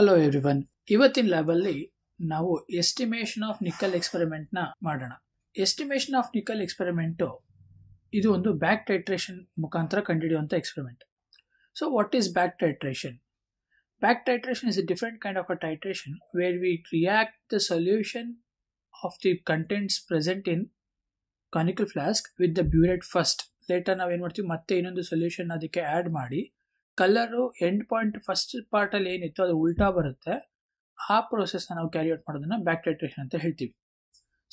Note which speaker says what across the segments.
Speaker 1: Hello everyone ಇವತ್ತಿನ ಲ್ಯಾಬಲ್ಲಿ ನಾವು estimation of ನಿಕಲ್ ಎಕ್ಸ್ಪೆರಿಮೆಂಟ್ನ ಮಾಡೋಣ ಎಸ್ಟಿಮೇಷನ್ ಆಫ್ ನಿಕಲ್ ಎಕ್ಸ್ಪೆರಿಮೆಂಟು ಇದು ಒಂದು ಬ್ಯಾಕ್ ಟೈಟ್ರೇಷನ್ ಮುಖಾಂತರ ಕಂಡುಹಿಡಿಯುವಂಥ experiment so what is back titration back titration is a different kind of a titration where we react the solution of the contents present in conical flask with the burette first later ನಾವು ಏನು ಮಾಡ್ತೀವಿ ಮತ್ತೆ ಇನ್ನೊಂದು solution ಅದಕ್ಕೆ add ಮಾಡಿ colour end point first ಪಾರ್ಟಲ್ಲಿ ಏನಿತ್ತು ಅದು ಉಲ್ಟಾ ಬರುತ್ತೆ ಆ ಪ್ರೋಸೆಸ್ನ ನಾವು ಕ್ಯಾರಿ ಔಟ್ ಮಾಡೋದನ್ನು ಬ್ಯಾಕ್ ಟೈಟ್ರೇಷನ್ ಅಂತ ಹೇಳ್ತೀವಿ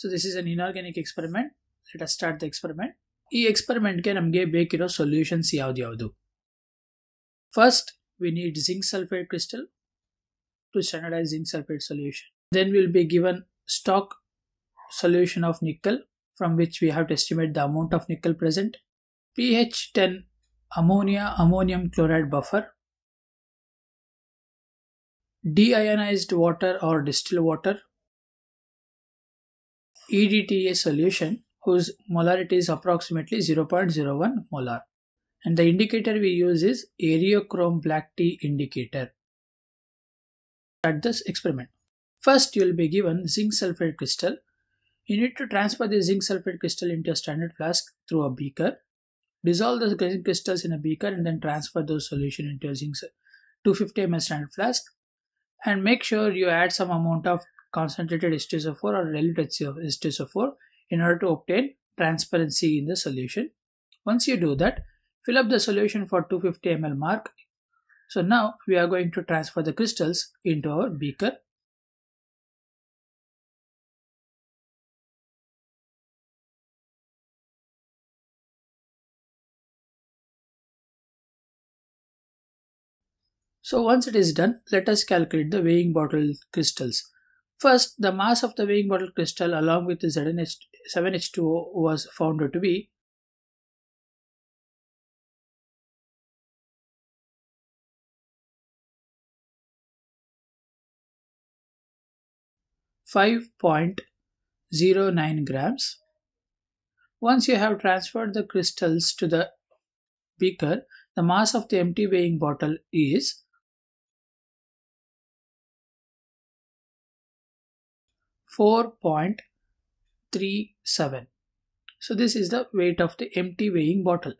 Speaker 1: so this is an inorganic experiment let us start the experiment ಈ ಎಕ್ಸ್ಪೆರಿಮೆಂಟ್ಗೆ ನಮಗೆ ಬೇಕಿರೋ ಸೊಲ್ಯೂಷನ್ಸ್ ಯಾವ್ದು first we need zinc sulphate crystal to standardise zinc sulphate solution then will be given stock solution of nickel from which we have to estimate the amount of nickel present P H ten
Speaker 2: ammonia ammonium chloride buffer, deionized water or distilled water,
Speaker 1: EDTA solution whose molarity is approximately 0.01 molar and the indicator we use is aerochrome black tea indicator. At this experiment, first you will be given zinc sulfate crystal. You need to transfer the zinc sulfate crystal into a standard flask through a beaker Dissolve the zinc crystals in a beaker and then transfer those solution into a zinc 250 ml standard flask. And make sure you add some amount of concentrated h 4 or diluted h 4 in order to obtain transparency in the solution. Once you do that,
Speaker 2: fill up the solution for 250 ml mark. So now we are going to transfer the crystals
Speaker 3: into our beaker So once it is done, let us
Speaker 2: calculate the weighing bottle crystals. First, the mass of the weighing bottle crystal along with the
Speaker 3: ZNH 7H2O was found to be Five point zero
Speaker 2: nine grams. Once you have transferred the crystals to the beaker, the mass of the empty weighing bottle is 4.37 so this is the weight of the empty weighing bottle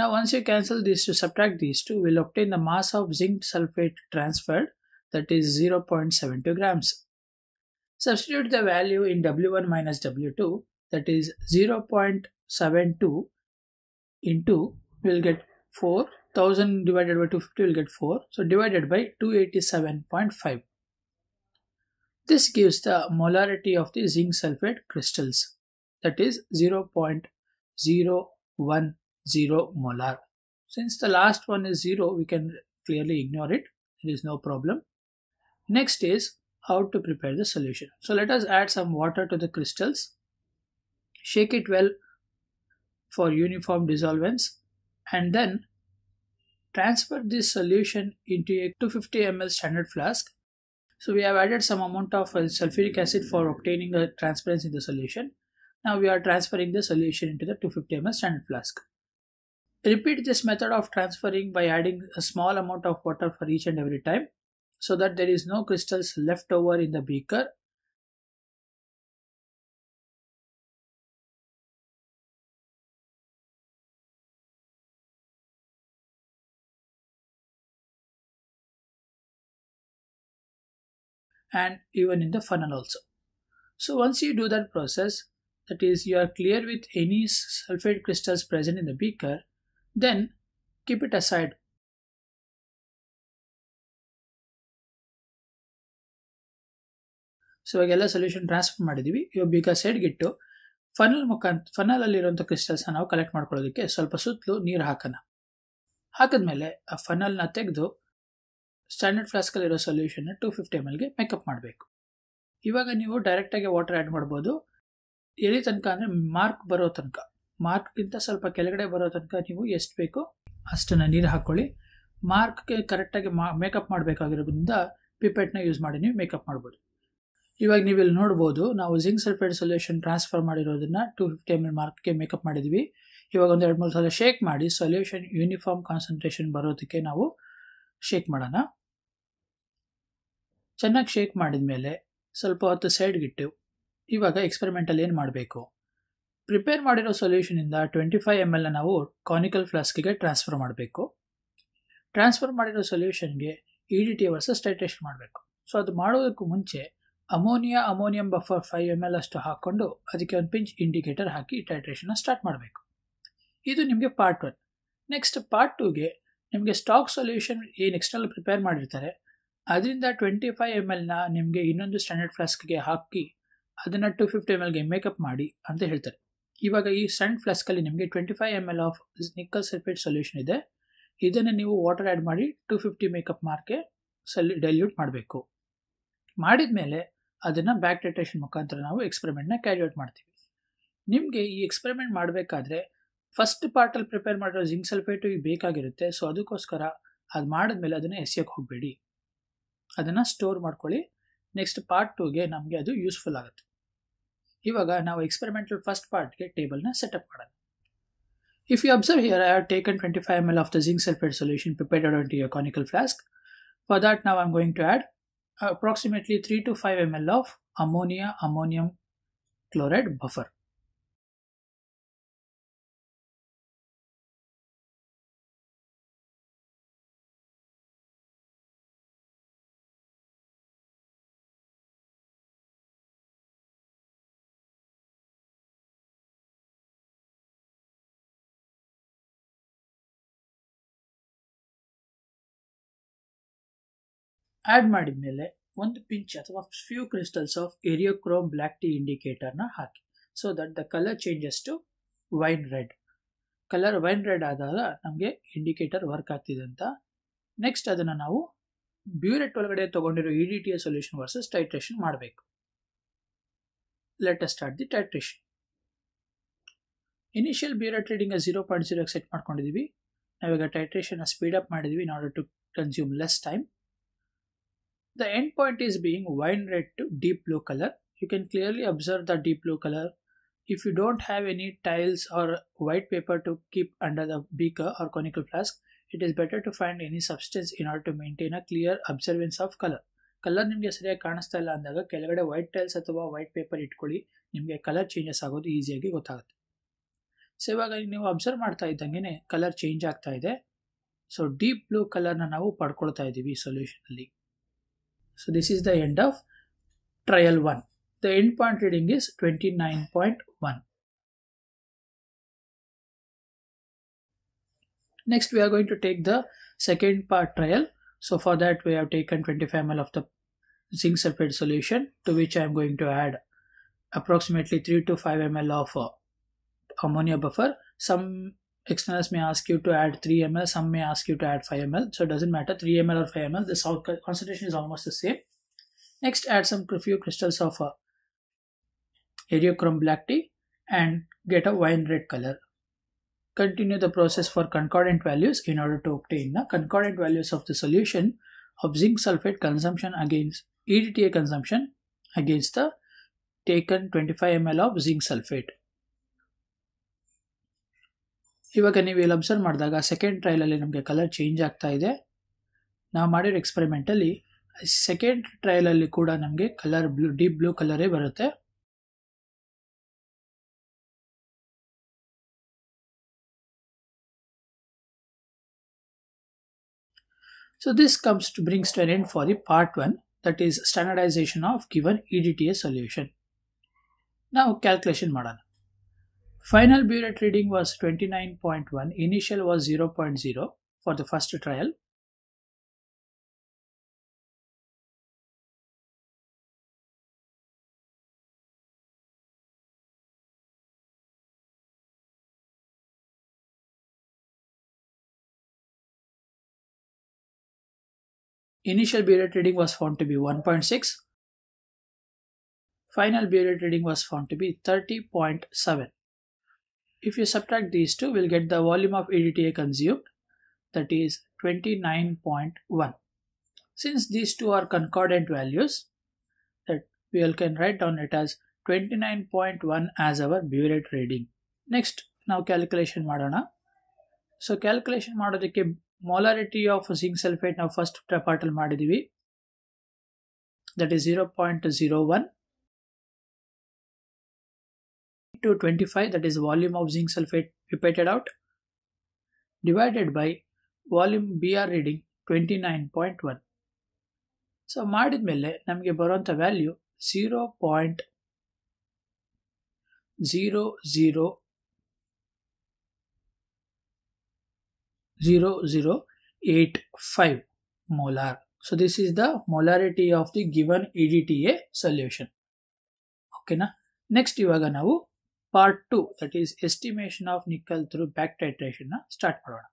Speaker 2: now
Speaker 1: once you cancel these to subtract these two we'll obtain the mass of zinc sulfate transferred that is 0.72 grams substitute the value in w1 minus w2 that is 0.72 into we'll get 4 1000 divided by 250 will get 4 so divided by 287.5 this gives the molarity of the zinc sulfate crystals that is 0.010 molar. Since the last one is 0 we can clearly ignore it there is no problem. Next is how to prepare the solution. So let us add some water to the crystals. Shake it well for uniform dissolvents and then transfer this solution into a 250 ml standard flask so we have added some amount of uh, sulfuric acid for obtaining the transparency in the solution. Now we are transferring the solution into the 250 ml standard flask. Repeat this method of transferring by adding a small amount of water for each and every time so that
Speaker 3: there is no crystals left over in the beaker and even in the funnel also so once you do that process
Speaker 2: that is you are clear with any sulfate crystals present in the beaker then
Speaker 3: keep it aside so age ella solution transfer maadideevi your beaker side get
Speaker 1: funnel mukka funnel alli iruvanta crystals na collect maadkolodakke salpha sutlu neer hakana hakidmele a funnel na tegdu standard ಫ್ಲಾಸ್ಕಲ್ಲಿರೋ ಸೊಲ್ಯೂಷನ್ನ to fifty M ಎಲ್ಗೆ make up ಮಾಡಬೇಕು ಇವಾಗ ನೀವು ಡೈರೆಕ್ಟಾಗಿ water add ಮಾಡ್ಬೋದು ಎಲ್ಲಿ ತನಕ ಅಂದರೆ ಮಾರ್ಕ್ ಬರೋ ತನಕ ಮಾರ್ಕ್ಗಿಂತ ಸ್ವಲ್ಪ ಕೆಳಗಡೆ ಬರೋ ತನಕ ನೀವು ಎಷ್ಟು ಬೇಕೋ ಅಷ್ಟನ್ನು ನೀರು ಹಾಕ್ಕೊಳ್ಳಿ ಮಾರ್ಕ್ಗೆ ಕರೆಕ್ಟಾಗಿ ಮಾ ಮೇಕಪ್ ಮಾಡಬೇಕಾಗಿರೋದ್ರಿಂದ ಪಿಪೆಟ್ನ ಯೂಸ್ ಮಾಡಿ ನೀವು ಮೇಕಪ್ ಮಾಡ್ಬೋದು ಇವಾಗ ನೀವು ಇಲ್ಲಿ ನೋಡ್ಬೋದು ನಾವು ಜಿಂಕ್ ಸಲ್ಫೇಟ್ ಸೊಲ್ಯೂಷನ್ ಟ್ರಾನ್ಸ್ಫರ್ ಮಾಡಿರೋದನ್ನು ಟು ಫಿಫ್ಟಿ ಎಮ್ ಎಲ್ ಮಾರ್ಕ್ಗೆ ಮೇಕಪ್ ಮಾಡಿದ್ವಿ ಇವಾಗ ಒಂದು ಎರಡು ಮೂರು ಸಲ ಶೇಕ್ ಮಾಡಿ ಸೊಲ್ಯೂಷನ್ ಯೂನಿಫಾರ್ಮ್ ಕಾನ್ಸಂಟ್ರೇಷನ್ ಬರೋದಕ್ಕೆ ನಾವು ಶೇಕ್ ಮಾಡೋಣ ಚೆನ್ನಾಗಿ ಶೇಕ್ ಮಾಡಿದ ಮೇಲೆ ಸ್ವಲ್ಪ ಹೊತ್ತು ಸೈಡ್ಗಿಟ್ಟು ಇವಾಗ ಎಕ್ಸ್ಪೆರಿಮೆಂಟಲ್ಲಿ ಏನು ಮಾಡಬೇಕು ಪ್ರಿಪೇರ್ ಮಾಡಿರೋ ಸೊಲ್ಯೂಷನಿಂದ ಟ್ವೆಂಟಿ ಫೈವ್ ಎಮ್ ಎಲ್ನ ನಾವು ಕಾನಿಕಲ್ ಫ್ಲಾಸ್ಕಿಗೆ ಟ್ರಾನ್ಸ್ಫರ್ ಮಾಡಬೇಕು ಟ್ರಾನ್ಸ್ಫರ್ ಮಾಡಿರೋ ಸೊಲ್ಯೂಷನ್ಗೆ E D T versus titration ಮಾಡಬೇಕು ಸೊ ಅದು ಮಾಡೋದಕ್ಕೂ ಮುಂಚೆ ammonia ammonium buffer five M L ಅಷ್ಟು ಹಾಕ್ಕೊಂಡು ಅದಕ್ಕೆ ಒಂದು ಪಿಂಚ್ ಇಂಡಿಕೇಟರ್ ಹಾಕಿ ಟೈಟ್ರೇಷನ್ನ ಸ್ಟಾರ್ಟ್ ಮಾಡಬೇಕು ಇದು ನಿಮಗೆ ಪಾರ್ಟ್ ಒನ್ ನೆಕ್ಸ್ಟ್ ಪಾರ್ಟ್ ಟೂಗೆ ನಿಮಗೆ ಸ್ಟಾಕ್ ಸೊಲ್ಯೂಷನ್ ಏನು ಎಕ್ಸ್ಟ್ರಲ್ ಪ್ರಿಪೇರ್ ಮಾಡಿರ್ತಾರೆ ಅದರಿಂದ ಟ್ವೆಂಟಿ ಫೈವ್ ಎಮ್ ಎಲ್ನ ನಿಮಗೆ ಇನ್ನೊಂದು ಸ್ಟ್ಯಾಂಡರ್ಡ್ ಫ್ಲಾಸ್ಕ್ಗೆ ಹಾಕಿ ಅದನ್ನು ಟು ಫಿಫ್ಟಿ ಎಮ್ ಎಲ್ಗೆ ಮೇಕಪ್ ಮಾಡಿ ಅಂತ ಹೇಳ್ತಾರೆ ಇವಾಗ ಈ ಸಣ್ಣ ಫ್ಲಾಸ್ಕಲ್ಲಿ ನಿಮಗೆ twenty five M L of nickel sulphate solution ಇದೆ ಇದನ್ನು ನೀವು ವಾಟರ್ ಆ್ಯಡ್ ಮಾಡಿ ಟು ಫಿಫ್ಟಿ ಮೇಕಪ್ ಮಾರ್ಕೆ ಸಲ್ ಡೈಲ್ಯೂಟ್ ಮಾಡಬೇಕು ಮಾಡಿದ ಮೇಲೆ ಅದನ್ನು ಬ್ಯಾಕ್ ಡೇಟೇಷನ್ ಮುಖಾಂತರ ನಾವು ಎಕ್ಸ್ಪೆರಿಮೆಂಟ್ನ ಕ್ಯಾರಿ ಔಟ್ ಮಾಡ್ತೀವಿ ನಿಮಗೆ ಈ ಎಕ್ಸ್ಪೆರಿಮೆಂಟ್ ಮಾಡಬೇಕಾದ್ರೆ ಫಸ್ಟ್ ಪಾರ್ಟಲ್ಲಿ ಪ್ರಿಪೇರ್ ಮಾಡಿರೋ ಜಿಂಕ್ ಸಲ್ಫೇಟು ಬೇಕಾಗಿರುತ್ತೆ ಸೊ ಅದಕ್ಕೋಸ್ಕರ ಅದು ಮಾಡಿದ್ಮೇಲೆ ಅದನ್ನು ಎಸೆಯೋಕ್ಕೆ ಹೋಗಬೇಡಿ ಅದನ್ನು ಸ್ಟೋರ್ ಮಾಡ್ಕೊಳ್ಳಿ ನೆಕ್ಸ್ಟ್ ಪಾರ್ಟ್ ಟೂಗೆ ನಮಗೆ ಅದು ಯೂಸ್ಫುಲ್ ಆಗುತ್ತೆ ಇವಾಗ ನಾವು ಎಕ್ಸ್ಪೆರಿಮೆಂಟಲ್ ಫಸ್ಟ್ ಪಾರ್ಟ್ಗೆ ಟೇಬಲ್ನ ಸೆಟಪ್ ಮಾಡೋಣ If you observe here, I have taken 25 ml of the zinc sulfate solution pipetted onto a conical flask. For that, now I'm going to add
Speaker 2: approximately 3 to 5 ml of ammonia ammonium chloride
Speaker 3: buffer. Add ಮಾಡಿದ
Speaker 2: ಮೇಲೆ ಒಂದು pinch ಅಥವಾ few crystals of eriochrome black T ಇಂಡಿಕೇಟರ್ನ ಹಾಕಿ
Speaker 1: so that the colour changes to wine red colour wine red ಆದಾಗ ನಮಗೆ indicator work ಆಗ್ತಿದೆ ಅಂತ ನೆಕ್ಸ್ಟ್ ಅದನ್ನು ನಾವು ಬ್ಯೂರೆಟ್ ಒಳಗಡೆ ತೊಗೊಂಡಿರೋ ಇ ಡಿ ಟಿಯ ಸೊಲ್ಯೂಷನ್ ವರ್ಸಸ್ ಟೈಟ್ರೇಷನ್ ಮಾಡಬೇಕು let start the titration initial burette reading zero point ಜೀರೋಗೆ ಸೆಟ್ ಮಾಡ್ಕೊಂಡಿದ್ದೀವಿ ನಾವೀಗ ಸ್ಪೀಡ್ ಸ್ಪೀಡಪ್ ಮಾಡಿದ್ವಿ in order to consume less time The end point is being wine red to deep blue color. You can clearly observe the deep blue color. If you don't have any tiles or white paper to keep under the beaker or conical flask, it is better to find any substance in order to maintain a clear observance of color. Colour ನಿಮಗೆ ಸರಿಯಾಗಿ ಕಾಣಿಸ್ತಾ ಇಲ್ಲ ಅಂದಾಗ ಕೆಳಗಡೆ white tiles ಅಥವಾ white paper ಇಟ್ಕೊಳ್ಳಿ ನಿಮಗೆ colour changes ಆಗೋದು ಈಸಿಯಾಗಿ ಗೊತ್ತಾಗುತ್ತೆ ಸೊ ಇವಾಗ ನೀವು ಅಬ್ಸರ್ವ್ ಮಾಡ್ತಾ ಇದ್ದಂಗೆ ಕಲರ್ ಚೇಂಜ್ ಆಗ್ತಾ ಇದೆ ಸೊ ಡೀಪ್ ಬ್ಲೂ ಕಲರ್ನ ನಾವು ಪಡ್ಕೊಳ್ತಾ ಇದ್ದೀವಿ ಸೊಲ್ಯೂಷನಲ್ಲಿ
Speaker 2: So this is the end of trial 1. The endpoint reading is 29.1. Next we are going to take the second part trial. So for that we have taken 25 ml of
Speaker 1: the zinc sulfate solution to which I am going to add approximately 3 to 5 ml of uh, ammonia buffer. Some externals may ask you to add 3 ml some may ask you to add 5 ml so it doesn't matter 3 ml or 5 ml the concentration is almost the same next add some few crystals of uh, Ariochrome black tea and get a wine red color continue the process for concordant values in order to obtain the concordant values of the solution of zinc sulfate consumption against EDTA consumption against the taken 25 ml of zinc sulfate ಇವಾಗ ನೀವು ಇಲ್ಲಿ observe ಮಾಡಿದಾಗ second ಟ್ರಯಲಲ್ಲಿ ನಮಗೆ colour change ಆಗ್ತಾ ಇದೆ ನಾವು ಮಾಡಿರೋ experimentally
Speaker 3: second ಟ್ರಯಲಲ್ಲಿ ಕೂಡ ನಮಗೆ ಕಲರ್ ಬ್ಲೂ ಡೀಪ್ ಬ್ಲೂ ಕಲರೇ ಬರುತ್ತೆ So this comes to bring to an end for the part 1
Speaker 1: that is standardization of given EDTA solution. ನಾವು ಕ್ಯಾಲ್ಕುಲೇಷನ್
Speaker 2: ಮಾಡೋಣ Final burette reading was 29.1, initial was 0.0,
Speaker 3: .0 for the first trial. Initial burette reading was found
Speaker 2: to be 1.6. Final burette reading was found to be
Speaker 1: 30.7. If you subtract these two, we'll get the volume of EDTA consumed, that is 29.1. Since these two are concordant values, that we all can write down it as 29.1 as our buret reading. now calculation calculation ಮಾಡೋಣ so calculation
Speaker 2: ಮಾಡೋದಕ್ಕೆ molarity molarity of zinc sulfate. Now, 1st ಮಾಡಿದ್ದೀವಿ that is zero point That is zero point zero one. to 25 that is volume of zinc sulfate pipetted out divided
Speaker 1: by volume B R reading twenty nine point one so ಮಾಡಿದ ಮೇಲೆ ನಮಗೆ ಬರೋವಂಥ value zero point zero zero zero zero eight five molar so this is the molarity of the given E D T A solution ಓಕೆನಾ next ಇವಾಗ ನಾವು part two that is estimation of nickel through back ಟೈಟ್ರೇಷನ್ನ start ಮಾಡೋಣ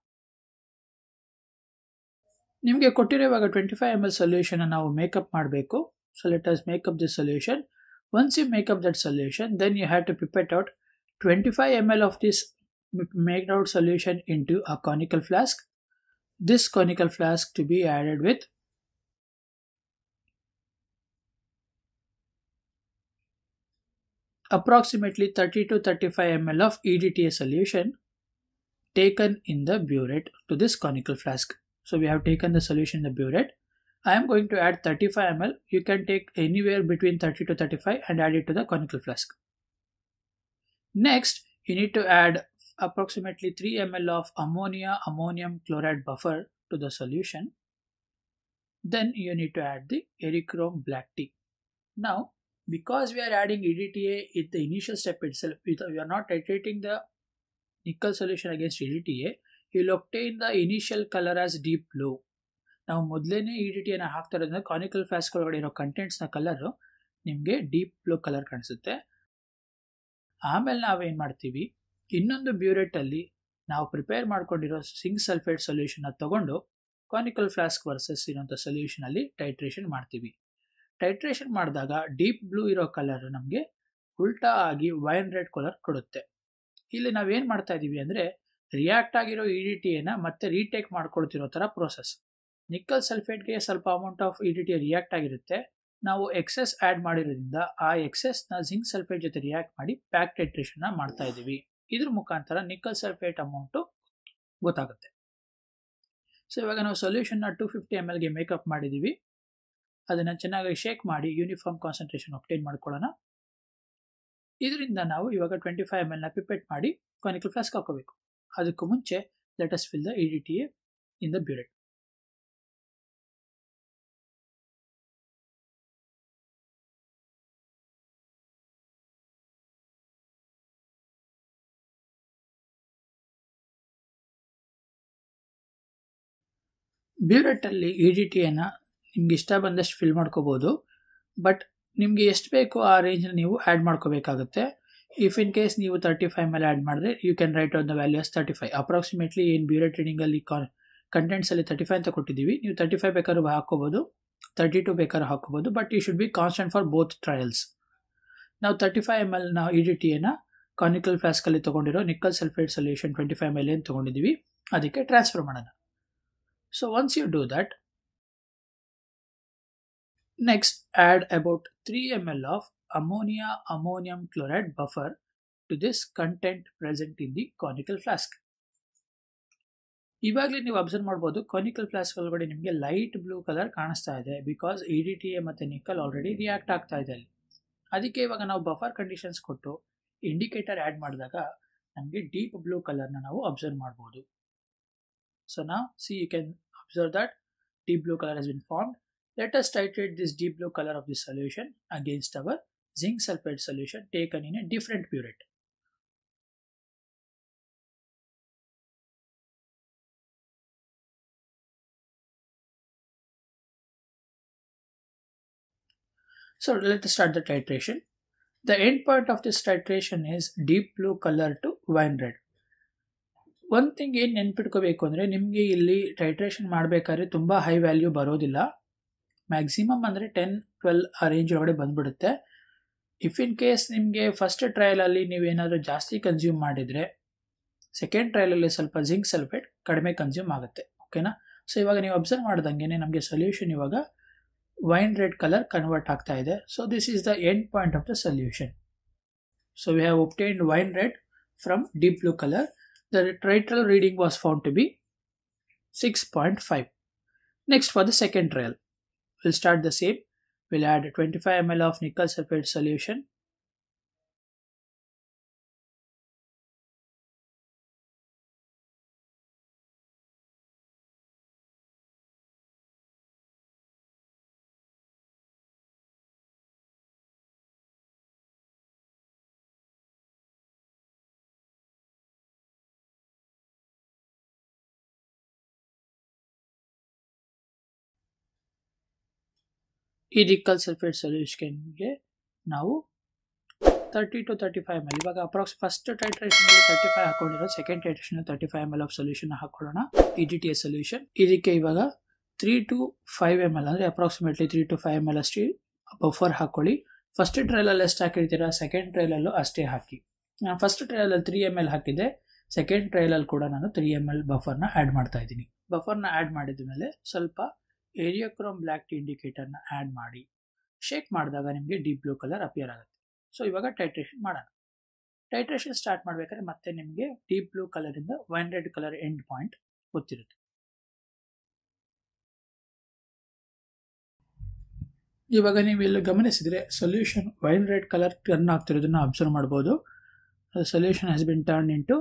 Speaker 1: ನಿಮಗೆ ಕೊಟ್ಟಿರುವಾಗ twenty five M L ಸೊಲ್ಯೂಷನ್ನ ನಾವು make up ಮಾಡಬೇಕು so let us makeup the solution once you make up that solution then you have to pipette out twenty five M L of this maked out solution into a conical flask this conical flask to be added with approximately 30 to 35 ml of EDTA solution taken in the burette to this conical flask. So we have taken the solution in the burette. I am going to add 35 ml. You can take anywhere between 30 to 35 and add it to the conical flask. Next, you need to add approximately 3 ml of ammonia ammonium chloride buffer to the solution. Then you need to add the erichrome black tea. Now because we are adding EDTA at the initial step itself, we are not titrating the nickel solution against EDTA, you'll obtain the initial color as deep blue. ನಾವು ಮೊದಲೇನೆ E D ಟಿಯನ್ನು ಹಾಕ್ತಿರೋದ್ರಿಂದ conical flask ಒಳಗಡೆ ಇರೋ ಕಂಟೆಂಟ್ಸ್ನ colour ನಿಮಗೆ deep blue colour ಕಾಣಿಸುತ್ತೆ ಆಮೇಲೆ ನಾವೇನು ಮಾಡ್ತೀವಿ ಇನ್ನೊಂದು ಬ್ಯೂರೆಟಲ್ಲಿ ನಾವು ಪ್ರಿಪೇರ್ ಮಾಡ್ಕೊಂಡಿರೋ ಸಿಂಕ್ ಸಲ್ಫೇಟ್ ಸೊಲ್ಯೂಷನ್ನ ತಗೊಂಡು ಕಾನಿಕಲ್ ಫ್ಲಾಸ್ಕ್ ವರ್ಸಸ್ ಇರೋಂಥ ಸೊಲ್ಯೂಷನಲ್ಲಿ ಟೈಟ್ರೇಷನ್ ಮಾಡ್ತೀವಿ ಟೈಟ್ರೇಷನ್ ಮಾಡಿದಾಗ ಡೀಪ್ ಬ್ಲೂ ಇರೋ ಕಲರ್ ನಮಗೆ ಉಲ್ಟಾ ಆಗಿ ವೈನ್ ರೆಡ್ ಕಲರ್ ಕೊಡುತ್ತೆ ಇಲ್ಲಿ ನಾವೇನು ಮಾಡ್ತಾ ಇದ್ದೀವಿ ಅಂದರೆ ರಿಯಾಕ್ಟ್ ಆಗಿರೋ ಇ ಡಿ ಟಿ ಎನ ಮತ್ತೆ ರೀಟೇಕ್ ಮಾಡ್ಕೊಳ್ತಿರೋ ಥರ ಪ್ರೋಸೆಸ್ ನಿಕ್ಕಲ್ ಸಲ್ಫೇಟ್ಗೆ ಸ್ವಲ್ಪ amount of E D T react ಆಗಿರುತ್ತೆ ನಾವು ಎಕ್ಸೆಸ್ ಆ್ಯಡ್ ಮಾಡಿರೋದ್ರಿಂದ ಆ ಎಕ್ಸೆಸ್ನ ಜಿಂಕ್ ಸಲ್ಫೇಟ್ ಜೊತೆ ರಿಯಾಕ್ಟ್ ಮಾಡಿ ಪ್ಯಾಕ್ ಟೈಟ್ರೇಷನ್ನ ಮಾಡ್ತಾ ಇದ್ದೀವಿ ಇದ್ರ ಮುಖಾಂತರ ನಿಕ್ಕಲ್ ಸಲ್ಫೇಟ್ ಅಮೌಂಟು ಗೊತ್ತಾಗುತ್ತೆ
Speaker 2: ಸೊ ಇವಾಗ ನಾವು ಸೊಲ್ಯೂಷನ್ನ ಟು ಫಿಫ್ಟಿ ಎಮ್ ಎಲ್ಗೆ ಮೇಕಪ್ ಮಾಡಿದ್ದೀವಿ ಅದನ್ನು ಚೆನ್ನಾಗಿ ಶೇಕ್ ಮಾಡಿ ಯೂನಿಫಾರ್ಮ್ ಕಾನ್ಸಂಟ್ರೇಷನ್ ಒಪ್ಟೈನ್ ಮಾಡ್ಕೊಳ್ಳೋಣ ಇದರಿಂದ ನಾವು ಇವಾಗ ಟ್ವೆಂಟಿ ಫೈವ್ ಎಮ್ ಎಲ್ನ ಪ್ರಿಪೇಟ್ ಮಾಡಿ ಕಾನಿಕಲ್ ಫ್ಲಾಸ್ಕ್ ಹಾಕೋಬೇಕು ಅದಕ್ಕೂ ಮುಂಚೆ let us fill the E
Speaker 3: D T A in the burette ಬ್ಯೂರೆಟ್ಟಲ್ಲಿ ಇ ಡಿ ಟಿ ಎನ ನಿಮ್ಗೆ ಇಷ್ಟ ಬಂದಷ್ಟು ಫಿಲ್
Speaker 1: ಮಾಡ್ಕೋಬೋದು ಬಟ್ ನಿಮಗೆ ಎಷ್ಟು ಬೇಕೋ ಆ ರೇಂಜ್ನ ನೀವು ಆ್ಯಡ್ ಮಾಡ್ಕೋಬೇಕಾಗುತ್ತೆ ಇಫ್ ಇನ್ ಕೇಸ್ ನೀವು ತರ್ಟಿ ಫೈವ್ ಮೇಲೆ ಆ್ಯಡ್ ಮಾಡಿದ್ರೆ you can write on the values thirty five approximately ಏನು ಬ್ಯೂರೋ ಟ್ರೇಡಿಂಗಲ್ಲಿ ಕಾ ಕಂಟೆಂಟ್ಸಲ್ಲಿ ತರ್ಟಿ ಫೈವ್ ಅಂತ ಕೊಟ್ಟಿದ್ದೀವಿ ನೀವು ತರ್ಟಿ ಫೈವ್ ಬೇಕಾದ್ರೂ ಹಾಕೋಬೋದು ತರ್ಟಿ ಟು ಬೇಕಾದ್ರೂ ಹಾಕೋಬೋದು but you should be constant for both trials ನಾವು ತರ್ಟಿ ಫೈವ್ ಎಮ್ ಎಲ್ ನಾವು ಇ ಡಿ ಟಿಯನ್ನು ಕಾನಿಕಲ್ ಫ್ಲಾಸ್ಕಲ್ಲಿ ತೊಗೊಂಡಿರೋ nickel sulphate solution twenty five M L ಏನು ತೊಗೊಂಡಿದ್ದೀವಿ ಅದಕ್ಕೆ ಟ್ರಾನ್ಸ್ಫರ್ ಮಾಡೋಣ so once you do that Next, add about 3 ml of ammonia ammonium chloride buffer to this content present in the conical flask. ಇವಾಗಲೇ ನೀವು observe ಮಾಡ್ಬೋದು conical flask ಒಳಗಡೆ ನಿಮಗೆ light blue colour ಕಾಣಿಸ್ತಾ ಇದೆ because E D T A ಮತ್ತು nickel already react ಆಗ್ತಾ ಇದೆ ಅಲ್ಲಿ ಅದಕ್ಕೆ ಇವಾಗ ನಾವು ಬಫರ್ ಕಂಡೀಷನ್ಸ್ ಕೊಟ್ಟು ಇಂಡಿಕೇಟರ್ ಆ್ಯಡ್ ಮಾಡಿದಾಗ ನಮಗೆ ಡೀಪ್ ಬ್ಲೂ ಕಲರ್ನ ನಾವು ಅಬ್ಸರ್ವ್ ಮಾಡ್ಬೋದು ಸೊ ನಾ see you can observe that deep blue colour has been formed Let us titrate this
Speaker 2: deep blue color of the solution against our zinc sulfate solution taken in a different burette.
Speaker 3: So let us start the titration. The end point of this titration
Speaker 1: is deep blue color to wine red. ಒಂದು thing ಏನು ನೆನ್ಪಿಟ್ಕೋಬೇಕು titration ನಿಮಗೆ ಇಲ್ಲಿ titration ಮಾಡಬೇಕಾದ್ರೆ ತುಂಬ high value ಬರೋದಿಲ್ಲ maximum ಅಂದರೆ ten twelve ಆ ರೇಂಜ್ ಒಳಗಡೆ ಬಂದ್ಬಿಡುತ್ತೆ ಇಫ್ ಇನ್ ಕೇಸ್ ನಿಮಗೆ ಫಸ್ಟ್ ಟ್ರಯಲಲ್ಲಿ ನೀವೇನಾದರೂ ಜಾಸ್ತಿ ಕನ್ಸ್ಯೂಮ್ ಮಾಡಿದರೆ ಸೆಕೆಂಡ್ ಟ್ರಯಲಲ್ಲಿ ಸ್ವಲ್ಪ ಜಿಂಕ್ ಸಲ್ಫೇಟ್ ಕಡಿಮೆ ಕನ್ಸ್ಯೂಮ್ ಆಗುತ್ತೆ ಓಕೆನಾ ಸೊ ಇವಾಗ ನೀವು ಅಬ್ಸರ್ವ್ ಮಾಡ್ದಂಗೆ ನಮಗೆ ಸೊಲ್ಯೂಷನ್ ಇವಾಗ ವೈನ್ ರೆಡ್ ಕಲರ್ ಕನ್ವರ್ಟ್ ಆಗ್ತಾ ಇದೆ so this is the end point of the solution so we have obtained wine red from deep blue colour the titre reading was found to be six point five next for the second trial We'll start the same.
Speaker 3: We'll add 25 ml of nickel sulfate solution
Speaker 2: ಈ ದಿಕ್ಕಲ್ sulphate ಸೊಲ್ಯೂಷನ್ಗೆ ನಾವು thirty to thirty five M L
Speaker 1: ಇವಾಗ approx first titration thirty five ಹಾಕೊಂಡಿರೋ second titration thirty five M L of solution ಹಾಕೊಳ್ಳೋಣ E D T S solution ಇದಕ್ಕೆ ಇವಾಗ three to five M L ಅಂದರೆ approximately three to five M L ಅಷ್ಟು buffer ಹಾಕೊಳ್ಳಿ first ಟ್ರೈಲಲ್ಲಿ ಎಷ್ಟು ಹಾಕಿರ್ತೀರಾ ಸೆಕೆಂಡ್ ಟ್ರೈಲಲ್ಲೂ ಅಷ್ಟೇ ಹಾಕಿ ನಾನು ಫಸ್ಟ್ ಟ್ರೈಲಲ್ಲಿ ತ್ರೀ ಎಮ್ ಎಲ್ ಹಾಕಿದ್ದೆ ಸೆಕೆಂಡ್ ಟ್ರೈಲಲ್ಲಿ ಕೂಡ ನಾನು ತ್ರೀ ಎಮ್ ಎಲ್ ಬಫರ್ನ ಆ್ಯಡ್ ಮಾಡ್ತಾ ಇದ್ದೀನಿ ಬಫರ್ನ ಆ್ಯಡ್ ಮಾಡಿದ ಮೇಲೆ ಸ್ವಲ್ಪ ಏರಿಯಾಕ್ರೋಮ್ ಬ್ಲ್ಯಾಕ್ ಟಿ ಇಂಡಿಕೇಟರ್ನ ಆ್ಯಡ್ ಮಾಡಿ ಶೇಕ್ ಮಾಡಿದಾಗ ನಿಮಗೆ ಡೀಪ್ ಬ್ಲೂ ಕಲರ್ ಅಪಿಯರ್ ಆಗುತ್ತೆ ಸೊ ಇವಾಗ ಟೈಟ್ರೇಷನ್ ಮಾಡೋಣ
Speaker 2: ಟೈಟ್ರೇಷನ್ ಸ್ಟಾರ್ಟ್ ಮಾಡಬೇಕಾದ್ರೆ ಮತ್ತೆ ನಿಮಗೆ ಡೀಪ್ ಬ್ಲೂ ಕಲರಿಂದ wine red colour end point ಗೊತ್ತಿರುತ್ತೆ ಇವಾಗ ನೀವು ಇಲ್ಲಿ ಗಮನಿಸಿದರೆ solution wine red colour turn ಆಗ್ತಿರೋದನ್ನು ಅಬ್ಸರ್ವ್ ಮಾಡ್ಬೋದು
Speaker 1: solution has been turn into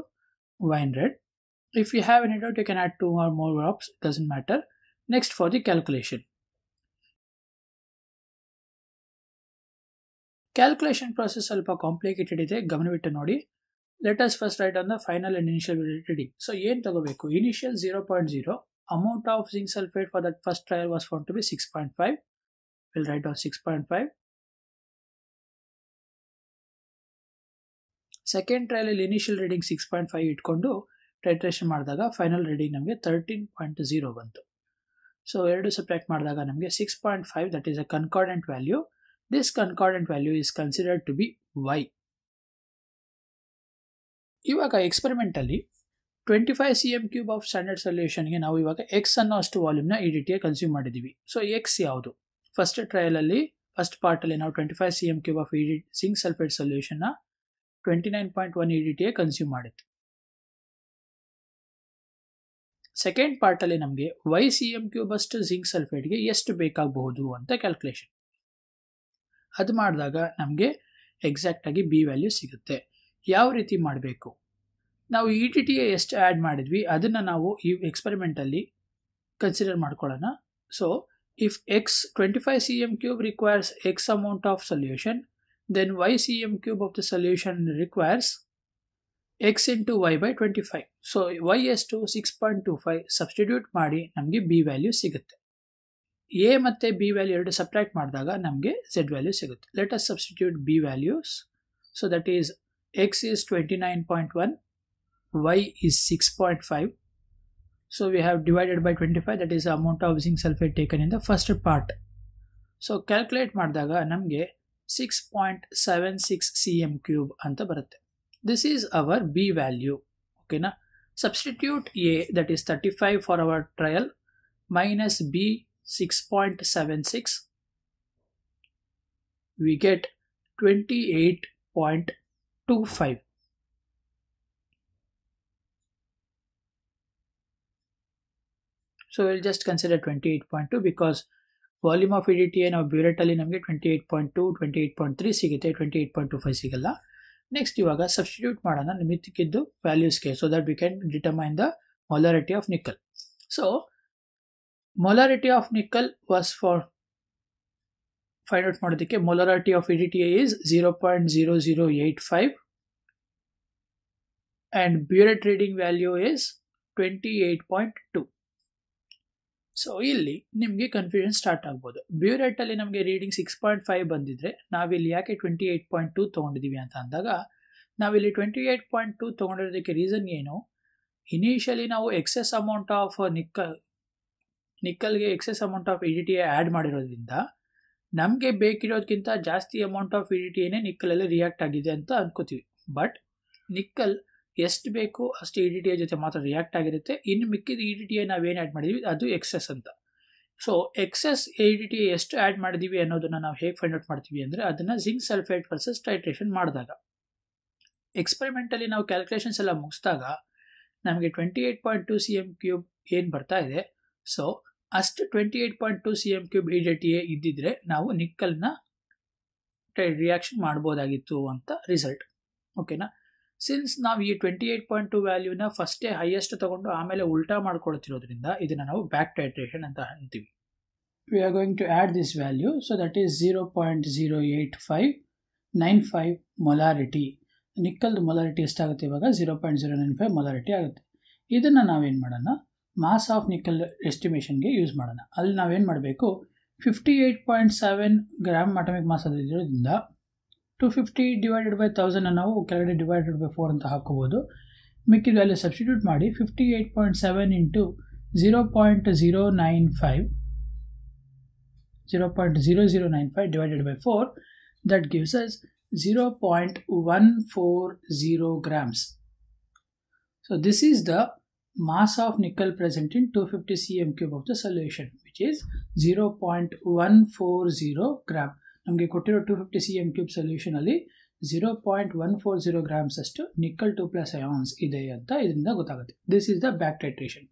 Speaker 1: wine red if you have any doubt you can add to
Speaker 2: R more drops doesn't matter next for the calculation calculation process ಸ್ವಲ್ಪ complicated ಇದೆ ಗಮನವಿಟ್ಟು
Speaker 1: ನೋಡಿ let us first write on the final and initial reading so ಏನು ತಗೋಬೇಕು initial zero
Speaker 2: point zero amount of zinc sulphate for that first trial was found to be six point five will write on six point five second ಟ್ರಯಲಲ್ಲಿ initial reading six point five ಇಟ್ಕೊಂಡು titration ಮಾಡಿದಾಗ final reading ನಮಗೆ
Speaker 1: thirteen point zero ಬಂತು so ಎರಡು separate ಮಾಡಿದಾಗ ನಮಗೆ six point five that is a concordant value this concordant value is considered to be y ಇವಾಗ ಎಕ್ಸ್ಪೆರಿಮೆಂಟಲ್ಲಿ twenty five c m cube of standard ಸೊಲ್ಯೂಷನ್ಗೆ ನಾವು ಇವಾಗ ಎಕ್ಸ್ ಅನ್ನೋ ಅಷ್ಟು ವಾಲ್ಯೂಮ್ನ ಈ ರೀತಿಯ ಕನ್ಸ್ಯೂಮ್ ಮಾಡಿದ್ದೀವಿ ಸೊ ಎಕ್ಸ್ ಯಾವುದು ಫಸ್ಟ್
Speaker 2: ಟ್ರಯಲಲ್ಲಿ ಫಸ್ಟ್ ಪಾರ್ಟಲ್ಲಿ ನಾವು twenty five c m cube of ಇಡಿ ಸಿಂಕ್ ಸಲ್ಫೇಟ್ ಸೊಲ್ಯೂಷನ್ನ twenty nine point one E D ಟಿಗೆ ಕನ್ಸ್ಯೂಮ್ ಮಾಡಿತ್ತು
Speaker 1: ಸೆಕೆಂಡ್ ಪಾರ್ಟಲ್ಲಿ ನಮಗೆ ವೈ ಸಿ ಎಮ್ ಕ್ಯೂಬಸ್ಟ್ ಜಿಂಕ್ ಸಲ್ಫೇಟ್ಗೆ ಎಷ್ಟು ಬೇಕಾಗಬಹುದು ಅಂತ ಕ್ಯಾಲ್ಕುಲೇಷನ್ ಅದು ಮಾಡಿದಾಗ ನಮಗೆ ಎಕ್ಸಾಕ್ಟಾಗಿ ಬಿ ವ್ಯಾಲ್ಯೂ ಸಿಗುತ್ತೆ ಯಾವ ರೀತಿ ಮಾಡಬೇಕು ನಾವು ಇ ಟಿ ಟಿ ಎಷ್ಟು ಆ್ಯಡ್ ಮಾಡಿದ್ವಿ ಅದನ್ನು ನಾವು ಈ ಎಕ್ಸ್ಪೆರಿಮೆಂಟಲ್ಲಿ ಕನ್ಸಿಡರ್ ಮಾಡ್ಕೊಳ್ಳೋಣ so if x twenty five c m cube requires x amount of solution then y c m cube of the solution requires x into y by twenty five so y is to six point two five substitute ಮಾಡಿ ನಮಗೆ b value ಸಿಗುತ್ತೆ a ಮತ್ತು b value ಎರಡು subtract ಮಾಡಿದಾಗ ನಮಗೆ z value ಸಿಗುತ್ತೆ let substitute b values so that is x is twenty nine point one y is six point five so we have divided by twenty five that is amount of zinc sulphate taken in the first part so calculate ಮಾಡಿದಾಗ ನಮಗೆ six point seven six c m cube ಅಂತ ಬರುತ್ತೆ this is our b value okay na substitute a that is 35 for our trial minus b 6.76
Speaker 2: we get 28.25
Speaker 1: So we'll just consider 28.2 because volume of EDTA ನಾವು ಬ್ಯೂರೆಟಲ್ಲಿ ನಮಗೆ twenty eight point two twenty eight point Next, you have substitute madana values ke, so that we can determine the molarity of nickel. So, molarity of nickel was for find out the molarity of EDTA is 0.0085 and buret reading value is 28.2. So ಇಲ್ಲಿ ನಿಮಗೆ confusion start ಆಗ್ಬೋದು ಬ್ಯೂರೆಟ್ಟಲ್ಲಿ ನಮಗೆ reading six point five ಬಂದಿದ್ದರೆ ನಾವಿಲ್ಲಿ ಯಾಕೆ twenty eight point two ತೊಗೊಂಡಿದ್ದೀವಿ ಅಂತ ಅಂದಾಗ ನಾವಿಲ್ಲಿ ಟ್ವೆಂಟಿ ಏಯ್ಟ್ ಪಾಯಿಂಟ್ ಟೂ ತೊಗೊಂಡಿರೋದಕ್ಕೆ ರೀಸನ್ ಏನು ಇನಿಷಿಯಲಿ ನಾವು ಎಕ್ಸೆಸ್ ಅಮೌಂಟ್ ಆಫ್ ನಿಕ್ಕಲ್ ನಿಕ್ಕಲ್ಗೆ excess amount of E D T add ಮಾಡಿರೋದ್ರಿಂದ ನಮಗೆ ಬೇಕಿರೋದಕ್ಕಿಂತ ಜಾಸ್ತಿ amount of E D T ಏನೇ ನಿಕ್ಕಲಲ್ಲಿ ರಿಯಾಕ್ಟ್ ಆಗಿದೆ ಅಂತ ಅನ್ಕೋತೀವಿ ಬಟ್ ನಿಕ್ಕಲ್ ಎಷ್ಟು ಬೇಕೋ ಅಷ್ಟು ಇ ಡಿ ಎ ಜೊತೆ ಮಾತ್ರ ರಿಯಾಕ್ಟ್ ಆಗಿರುತ್ತೆ ಇನ್ನು ಮಿಕ್ಕಿದ ಇ ಡಿ ಟಿ ನಾವು ಏನು ಆ್ಯಡ್ ಮಾಡಿದ್ವಿ ಅದು ಎಕ್ಸೆಸ್ ಅಂತ so excess A D T ಎಷ್ಟು ಆ್ಯಡ್ ಮಾಡಿದ್ದೀವಿ ಅನ್ನೋದನ್ನು ನಾವು ಹೇಗೆ ಫೈಂಡ್ ಔಟ್ ಮಾಡ್ತೀವಿ ಅಂದರೆ ಅದನ್ನು ಜಿಂಕ್ ಸಲ್ಫೇಟ್ ವರ್ಸಸ್ ಟೈಟ್ರೇಷನ್ ಮಾಡಿದಾಗ ಎಕ್ಸ್ಪೆರಿಮೆಂಟಲ್ಲಿ ನಾವು ಕ್ಯಾಲ್ಕುಲೇಷನ್ಸ್ ಎಲ್ಲ ಮುಗಿಸಿದಾಗ ನಮಗೆ twenty eight point two c m cube ಏನು ಬರ್ತಾ ಇದೆ ಸೊ ಅಷ್ಟು twenty eight point two c m cube E D T A ಇದ್ದಿದ್ರೆ ನಾವು ನಿಕ್ಕಲ್ನ ರಿಯಾಕ್ಷನ್ ಮಾಡ್ಬೋದಾಗಿತ್ತು ಅಂತ ರಿಸಲ್ಟ್ ಓಕೆನಾ ಸಿನ್ಸ್ ನಾವು ಈ ಟ್ವೆಂಟಿ ಏಯ್ಟ್ ಪಾಯಿಂಟ್ ಟು ವ್ಯಾಲ್ಯೂನ ಫಸ್ಟೇ ಹೈಯೆಸ್ಟ್ ತೊಗೊಂಡು ಆಮೇಲೆ ಉಲ್ಟಾ ಮಾಡ್ಕೊಳ್ತಿರೋದ್ರಿಂದ ಇದನ್ನು ನಾವು ಬ್ಯಾಕ್ ಟೈಟ್ರೇಷನ್ ಅಂತ ಅಂತೀವಿ we are going to add this value so that is zero point zero eight five nine five molarity ನಿಕ್ಕಲ್ದು ಮೊಲಾರಿಟಿ ಎಷ್ಟಾಗುತ್ತೆ ಇವಾಗ zero point zero nine five molarity ಆಗುತ್ತೆ ಇದನ್ನು ನಾವೇನು ಮಾಡೋಣ ಮಾಸ್ ಆಫ್ ನಿಕ್ಕಲ್ ಎಸ್ಟಿಮೇಷನ್ಗೆ ಯೂಸ್ ಮಾಡೋಣ ಅಲ್ಲಿ ನಾವೇನು ಮಾಡಬೇಕು fifty eight point seven gram atomic mass ಅದಿರೋದ್ರಿಂದ ಟು ಫಿಫ್ಟಿ ಡಿವೈಡೆಡ್ ಬೈ ತೌಸಂಡನ್ನು ನಾವು ಕೆಳಗಡೆ ಡಿವೈಡೆಡ್ ಬೈ ಫೋರ್ ಅಂತ ಹಾಕೋಬೋದು ಮಿಕ್ಕಿದ ವ್ಯಾಲ್ಯೂ ಸಬ್ಸ್ಟಿಟ್ಯೂಟ್ ಮಾಡಿ fifty eight point seven into zero point zero nine five zero point zero zero nine five divided by four that gives us zero point one four zero grams so this is the mass of nickel present in 250 cm cube of the solution which is 0.140 gram ನಮಗೆ ಕೊಟ್ಟಿರೋ two fifty c m cube ಸೊಲ್ಯೂಷನಲ್ಲಿ zero point one four zero grams ಅಷ್ಟು nickel two plus ions ಇದೆ ಅಂತ ಇದರಿಂದ ಗೊತ್ತಾಗುತ್ತೆ this is the back titration